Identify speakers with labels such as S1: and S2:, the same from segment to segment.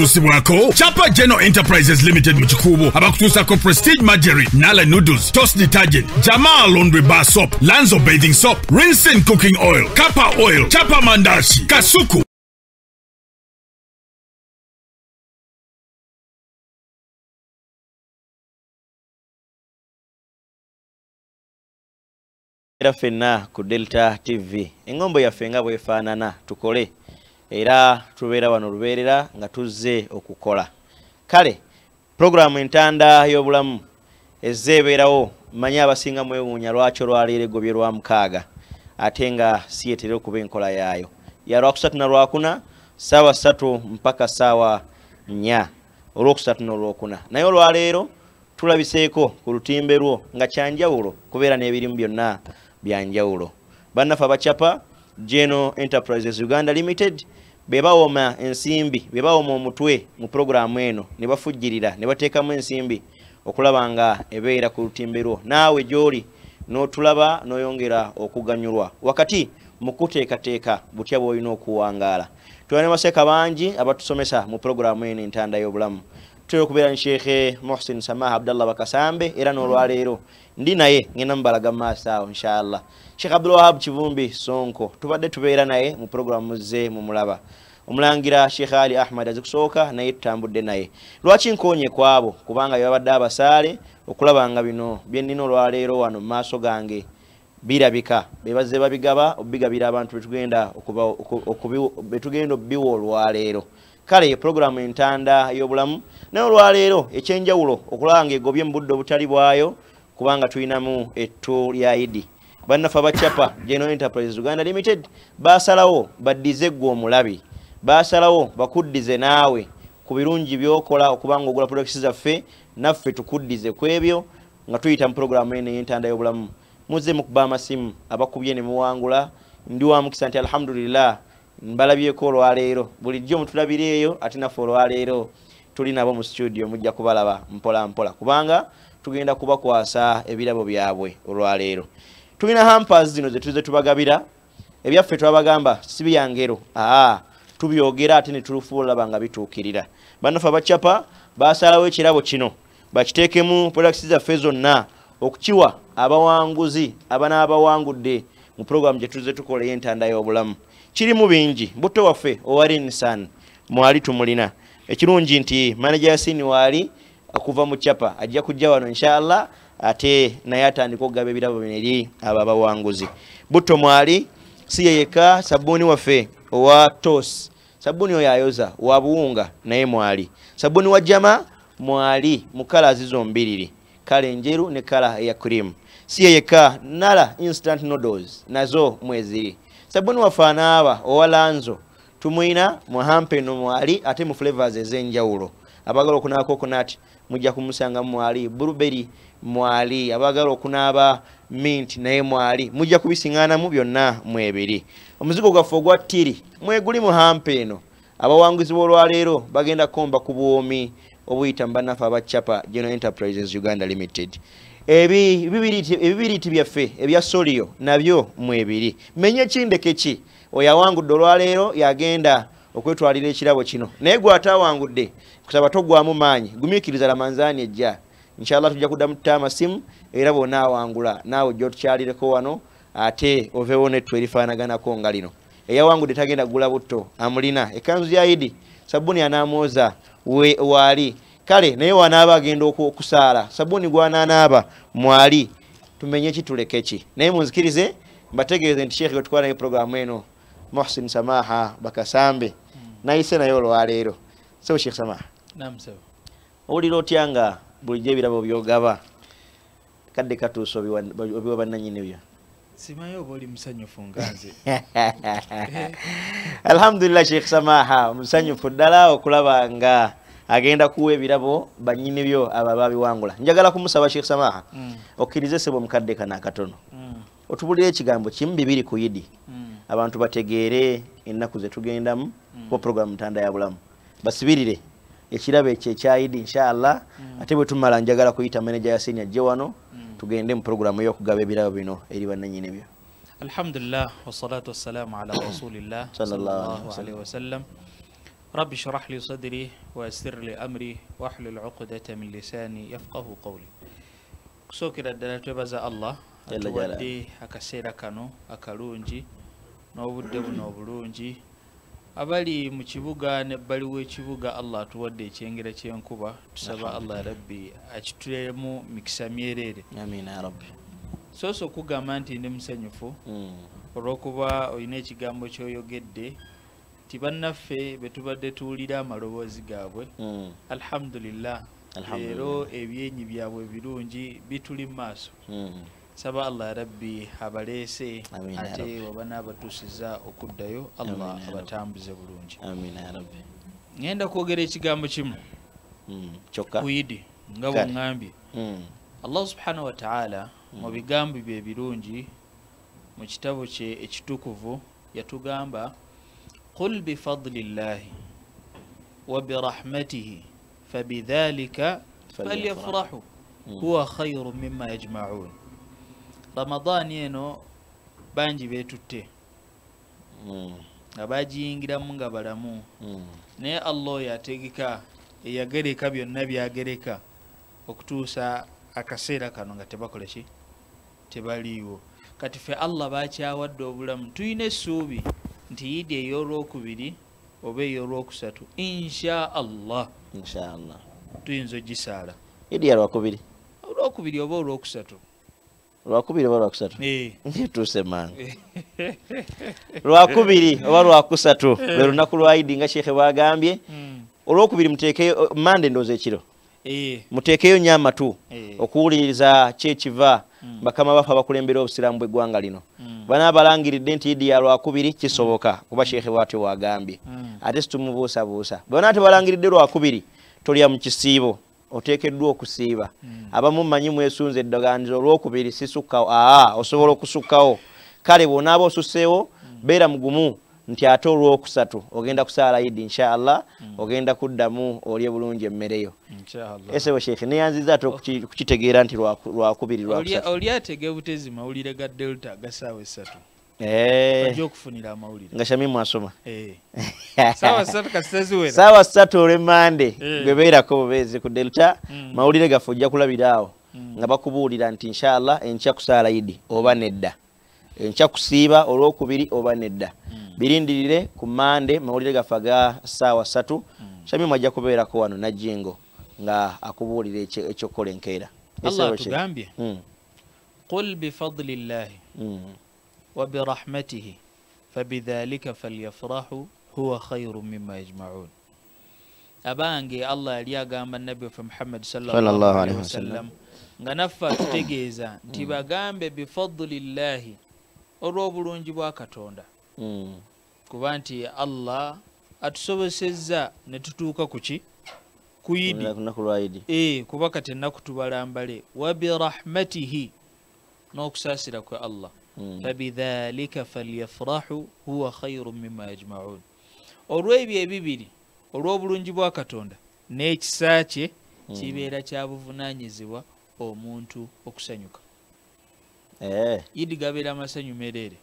S1: kutusi wako. Chapa general enterprises limited Haba kikuubo abakutuusako prestige margery nala noodles tos detergent jamaa laundry bar Soap, lanzo bathing sop rinsen cooking oil kapa oil chapa mandashi kasuku era ffenna ku delta
S2: tv engombo yaffe nga bwefaanana tukole era tubeera wano lubeerera nga tuzze okukola kale puroguramu entanda y'obulamu ezze ebeerawo manye abasinga mwewuunya lwakyo lwaleero egobye lwa mukaaga ate nga siyeetera okuba enkola yaayo ya lwakusatu na lwakuna saawa satu mpaka saawa nnya olwokusatu n'olwokuna naye olwaleero tulabiseeko ku lutimbe lwo nga kyanjawulo kubeera n'ebirimu byonna byanjawulo bannafe abacapa geno enterprises uganda limited bebawoma ensimbi bebawoma omutwe mu puroguramu eno ne bafujjirira ne bateekamu ensimbi okulaba nga ebeera ku lutimbirwo naawe gyoli n'otulaba n'oyongera okuganyulwa wakati mu kuteekateeka butya bw'olina okuwangaala tuba ne baseeka bangi abatusomesa mu puroguramu eno entanda y'obulamu tuyo kubira nsheikhe Muhsin Samaha Abdallah Bakasambe era n'olwaleero ndi naye ngenda mbalaga maasaawo inshallah sheikh Abdul Wahab Kivumbi Sonko tubadde tubeera naye mu programu ze mumulaba omulangira sheikh Ali Ahmad azikusooka naye tutambudde naye lwaki nkonye kwabo kubanga yabadde abasaale okulabanga bino bye nnina olwaleero wano mumaaso gange birabika bebazze babigaba obigabira abantu betugenda okuba betugenda okubiwa olwaleero oku, oku, kale programu entanda y'obulamu naye olwaleero ekyenjawulo okulaba nga egobye mu budde obutali bwayo kubanga tulinamu ettu lya idi bannaffe abacapa general enterprise uganda limited basalawo baddize ggwe omulabi basalawo bakuddize naawe ku birungi byokola okubanga ogula products zaffe naffe tukuddize ku ebyo nga tuyita mu programu eno ey'entanda y'obulamu muzze mukuba amasimu abakubye ne muwangula ndi wamukisa nti alhamdulillah mbalabyeko olwaleero bulijjo mutulabireeyo ate naffe olwaleero tulinabo mu studio mujja kubalaba mpola mpola kubanga tugenda kubakwasa ebirabo byabwe olwaleero tulina hampers zino zetuze tubagabira ebyaffe twabagamba sibyangero aa tubyogera ate ne tulufuulaba nga bituukirira bannaffe abacapa basalawo ekirabo kino bakiteekemu products zaffe zonna okukiwa abawanguzi abanaabawangudde mu programu gye tuze tukola eyentanda y'obulamu kirimu bingi butto waffe owali nisan mwali tumulina ekirungi nti manaja yasini waali kuva mukyapa ajja kujja wano inshallah ate naye atandika okugaba ebirabo bineri abo abawanguzi butto mwali siyeyeka sabuuni waffe owa tos sabuuni oyo ayoza wabuwunga naye mwali sabuuni wa jama mwali mukala azizombiriri kala enjeru ne kala eya krimu siyeyeka nala instant nodos nazo mweziri sabuni wafaana aba owalanzo tumwina muhampe nomwali ate mu flavors ezenjawulo abagala okunaba coconut mujja kumusanga mwali blueberry mwali abagala okunaaba mint naye mwali mujja kubisiŋanamu byonna mwebiri omuzigo gwaffe ogwa tiri mweguli muhampe eno abawanguzi b'olwaleero bagenda komba ku buwomi obuyita mu bannaffe abacapa general enterprises uganda limited ebibiriti byaffe ebyasoliyo nabyo mwebiri menye kindeke ki oyawangudde olwaleero yagenda okwetwalira ekirabo kino naye gwe atawangudde kusaba togwamu maanyi gumiikiriza lamanzaani ejja inshallah tujja kudda mutta amasimu era bona awangula naawe ojja otukyalireko wano ate ovewo nettu erifaanaganako nga lino eyawangudde tagenda gula butto amulina ekanzu yaidi sabuni anamwoza waali kale naye wanaaba agenda okusaala sabuuni gwananaaba mwali tumenye kitulekeki naye munzikirize mbategeeze nti shekhe wetukola naye programu eno mohsin samaha bakasambe nayise naye olwaleero sebu shekh samaha owulira otya nga bulijjo ebirabo byogaba kadde katuusa obiwa bannanyini byo
S1: simanyi oba oli musanyufu nganze
S2: alhamdulillah shekh samaha omusanyufu ddala okulaba nga agenda kuwa ebirabo banyini byo ababiwangula njagala kumusaba sheikh samaha mm. okirize sebo mkadde kana katono mm. otubulire ekigambo kimu bibiri kuyidi mm. abantu bategeere ennaku zetugendamu mm. program ntanda yabulamu basibirire ekirabo ekyekyayidi inshallah mm. ate bwetumala njagala kuyita manager yasini ajje wano mm. tugende mu programu yokugaba ebirabo bino eri bannanyini byo
S1: alhamdulillah wasalatu wassalamu ala rasulillah sallallahu alaihi wasallam رب اشرح لي صدري ويسر لي امري واحلل عقدة من لساني يفقه قولي سوكر الدلالة بزا الله جل جلاله اتودي هكا سيرا كانو هكا لونجي نوبد ونوبلونجي abali mu kibuga ne baliwo ekibuga allah atuwadde ekyengera ky'enkuba tusaba allah rabbi akituleremu mikisa myereere soosa okugamba nti ndi musanyufu hmm. olw'okuba olina ekigambo ky'oyogedde nti bannaffe betubadde tuwulira amaloboozi gaabwe hmm. alhamdulillah leero ebyenyi byabwe birungi bituli mu maaso hmm. saba allah rabbi abaleese ate wabana abatuusiza okuddayo allah abatambuze bulungi ngenda kwogera ekigambo kimu hmm. kuidi nga bweŋambye allah subhanahu wataala mu bigambo bye birungi mu kitabo kye ekitukuvu yatugamba قل بفضل الله وبرحمته فبذلك فليفرحوا هو خير مما يجمعون رمضان ينو بانجي بيتوتي باجي ينجي مو غبرامو ني الله ياتيكا يا غريكا بيو نبي يا غريكا اكتوسا اكاسيرا كانو غاتبكولشي تباليو كاتفي الله باشا ودو بلام توينسوبي nti yidi eyolwokubiri oba eyolwokusatu insha allah tuyinza ogisaala
S2: idi yalwakubiri
S1: olwokubiri oba olwokusatu
S2: lwakubiri oba lwakusatu eh. ntuse mange
S1: eh. lwakubiri oba lwakusatu eh. lwe lunaku
S2: lwa idi nga shekhe bwagambye hmm. olwokubiri muteekeyo mande ndoozi ekiro muteekeyo nyo amatu okuwuliriza kyekiva hmm. bakama bafe abakulembera obusiraamu bweggwanga lino hmm. banabalangiridde nti idi yalwakubiri kisoboka kuba sheekhe bwatyo wagambye hmm. ate situmubuusabuusa bona ate balangiridde lwakubiri tolya mu kisiibo otekeddwa okusiiba hmm. abamu manyi mwesunza eddoganizo olwokubiri sisukkawo aa osobola okusukkawo kale bwonaaba osusseewo hmm. beera mugumu nti ate olwokusatu ogenda kusaala idi inshaallah mm. ogenda kuddamu olye bulungi emmereyo esebo sheikh neyanziza ate oh. okukitegeera nti lwakubiri
S1: eh. nga shamimu asomasaawa eh.
S2: satu olwemande eh. gwebeerako bubeezi ku delta mm. mawulire gaffe ojja kulabiraawo mm. nga bakubuulira nti inshaallah enkya kusaala idi oba nedda enkya kusiiba olwokubiri oba nedda mm. birindirire ku mande mawulire gaffe aga saawa satu mm. shamimu ajja kubeerako wano najjingo nga akubuulira ekyokkola enkeera allahtugambye
S1: mm. qul bifadli llahi mm. wabirahmatihi fabidhalika falyafrahu huwa khairu mima yajmaun abange allah yali agamba nabbi waffe muhammadi sawasalam nga naffe atutegeeza nti hmm. bagambe bifadulillahi olw'obulungi bwa katonda hmm. kuba nti allah atusobosezza ne tutuuka ku ki ku
S2: idi
S1: e, kuba kati ennaku tubalambale wabirahmatihi n'okusaasira kwe allah mm. fabidhalika falyafrahu huwa khairu mima yajmaun olw'ebyo ebibiri olw'obulungi bwa katonda n'ekisa kye mm. kibeera kyabuvunaanyizibwa omuntu okusanyuka eh. idi gabeera amasanyu mereere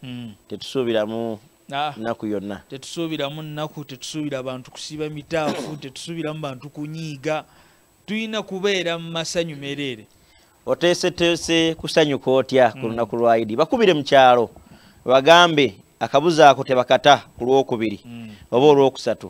S1: Hmm.
S2: tetusuubiramu ah. nnaku yonna
S1: tetusuubiramu nnaku tetusuubira bantu kusiba mitaafu tetusuubiramu bantu kunyiiga tulina kubeera mu masanyu merere
S2: oteeseteese kusanyuka otya ku hmm. lunaku lwa idi bakubire mu kyalo bagambe akabuzaako tebakata ku lwokubiri hmm. oba olwokusatu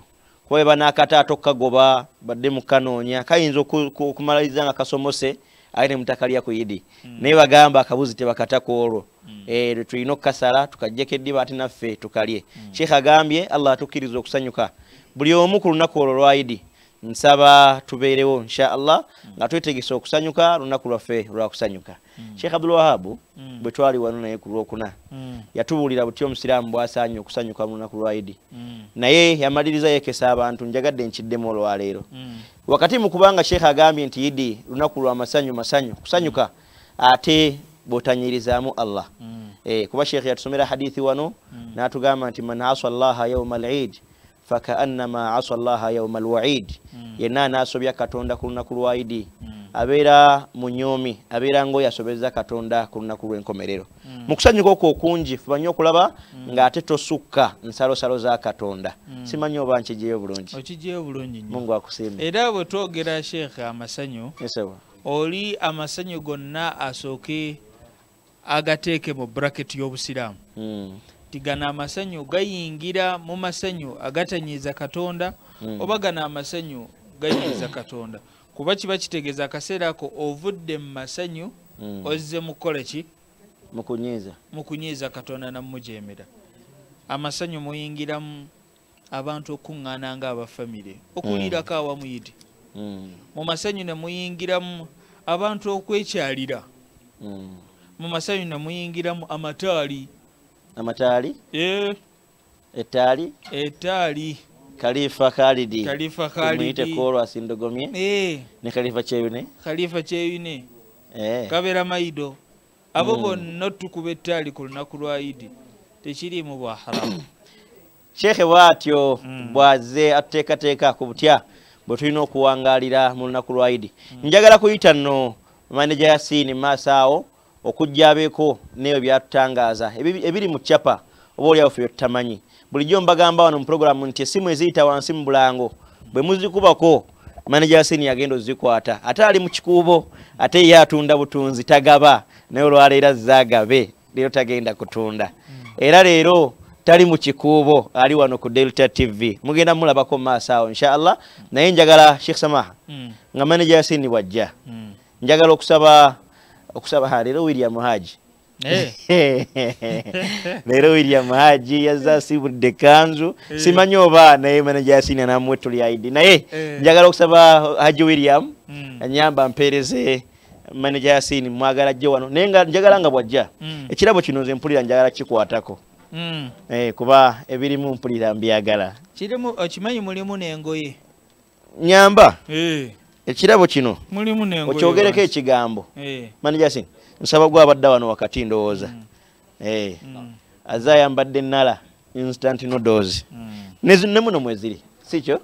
S2: kuba eba n'akata atokkagoba badde mukanoonya kayinza okumaliriza nga kasomose aine mtakalia kuidi mm. neba gamba akabuzi te bakata kolo mm. Eh, e tulino kasala tukajeke diba atina fe tukalie mm. shekha gambye allah tukirizo kusanyuka buli omukuru nakolo lwaidi nsaba tubeerewo insha allah nga twetegesa okusanyuka lunaku lwaffe lwakusanyuka mm. sheikh abdul wahabu mm. bwe twali wano naye ku lwokuna mm. yatubuulira buty omusiraamu bwasaanye okusanyuka mu lunaku lwa idi naye yamaliriza yekesa abantu njagadde nkiddemu olwaleero wakati mukubanga sheikh agambye nti idi lunaku lwamasanyu masanyu kusanyuka ate bwotanyirizaamu allah eh, kuba sheikh yatusomera hadithi wano natugamba nti man asa llaha yauma alidi fakaanama asa llaha yauma alwaid mm. yenna anasobya katonda ku lunaku lwaidi mm. abeera munyomi abeera ngaoyasobeza katonda ku lunaku lwenkomerero mm. mukusanyuka okwo okungi fumanye okulaba mm. ngaate tosukka nsalosalo za katonda mm. simanye oba nkijeyo bulungi era
S1: bwetwogera sheekh amasanyu yes, oli amasanyu gonna asooke agateeke mu braket y'obusiraamu mm. tigana amasanyu gayingira mu masanyu agatanyiza katonda mm. oba gana amasanyu gayingiza katonda kuba kiba kitegeeza akaseera ako ovudde mu masanyu mm. ozze mukukola ki mukunyiiza katonda namujemera amasanyu muyingiramu abantu okuŋŋaana ngaabafamire hmm. okuliirako awamuidi hmm. mu mm. masanyu nemuyingiramu abantu okwekyalira hmm. mu mm. masanyu nemuyingiramu amataali
S2: amataali ettaali ettaali kalifa khalidi kalifa khalidi muite kolo asindogomye ne kalifa cheyune
S1: kalifa cheyune eh. kabera maido abo hmm. bonna otukuba ettaali ku lunaku lwa idi tekirimu bwaharamu
S2: shekhe bwatyo hmm. bwaze atutekateeka ku butya bwe tulina okuwangalira mu lunaku lwa idi hmm. njagala kuyita nno maneja yasini maasaawo okujjabeko nebyo byatutangaza ebiri mu kyapa obaoliawo fe byetutamanyi bulijjo mbagamba wano mu programu nti essimu eziyita wansi mu bulango bwe muzikubako manager sini yagenda ozikwata ate ali mu kikuubo ate ye atunda butunzi tagaba naye olwaleera zagabe leero tagenda kutunda hmm. era leero tali mu kikuubo ali wano ku delta tv mugenda mulabako mumaaso awo inshaallah naye njagala sheikh samaha hmm. nga manager sini wajja hmm. njagala okusaba okusaba ha leero william haji eh. leero william haji yaza asibudde kanzu eh. simanyi oba naye manaje yasiina namuwe tulyaid naye eh. njagala okusaba haji william hmm. anyamba mpeereze manaje yasin mwagala jje wano naye njagala nga bwajja hmm. ekirabo kino nze mpulira njagala kikwatako hmm. kuba ebirimu mpulira mbyagala
S1: kirimu okimanyi mulimu nengoye
S2: nyamba ekirabo kino okyogereko ekigambo eh. manajasin nsaba gwe abadde wano wakati ndowooza mm. eh. mm. aza yambadde nala instant nodos mm. ne muno mweziri sikyo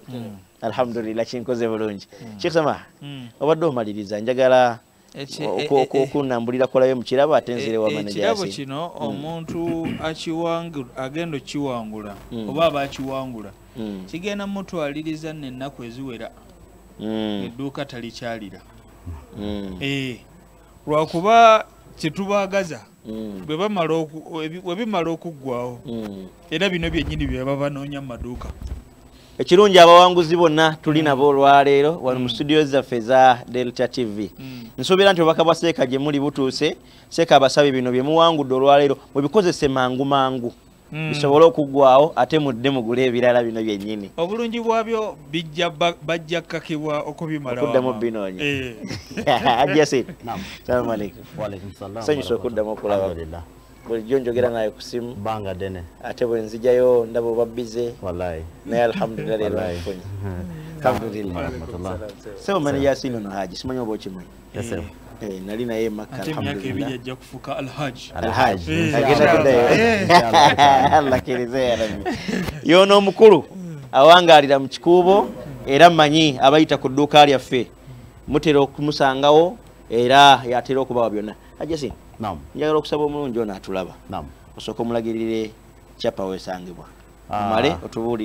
S2: alhamdulilah kinkoze bulungi kisama obadde omaliriza njagala e, e, e. okunambulira kolayo mukirabo ate nzire wamanaekirabo kino
S1: omuntu agenda okiwangula oba abakiwangula kigenda mutwaliriza nenaku eziwera edduuka mm. talikyalira mm. e, lwakuba kyetubagaza mm. bwebimala okuggwawo mm. era bino byenyini byeba banoonya mu maduuka
S2: ekirungi abawanguzi bonna tuli mm. nabo olwaleero wano mu mm. studio zaffe za delta tv mm. nsuubira nti obubaka bwa seeka gye muli butuuse seeka abasabi bino bye muwangudde olwaleero mubikozese mangu mangu bisobole mm. okugwawo ate mudde mugule ebirala bino byennyini
S1: obulungi bwabyo bijja bajja kakibwa okubimalaokuddamu binoonyi jasin
S2: salamu aleikum sanyusa okuddamu eh. okulaba
S1: bulijjo njogera naye ku
S2: simu banga dene ate bwenzijayo ndaba obabbize naye alhamdulillah lero nfunye alhamdulillah sebamani yasin ono haji simanyi oba okimanyi Eh, nali naye maka yono omukulu awangalira mu kikuubo era mmanyi abayita ku dduuka lyaffe mutera okumusangawo era yatera okubawa byonna ajesi njagala okusaba omulungi ono atulaba osooka omulagirire kyapa wesangibwa omale ah. otubuulire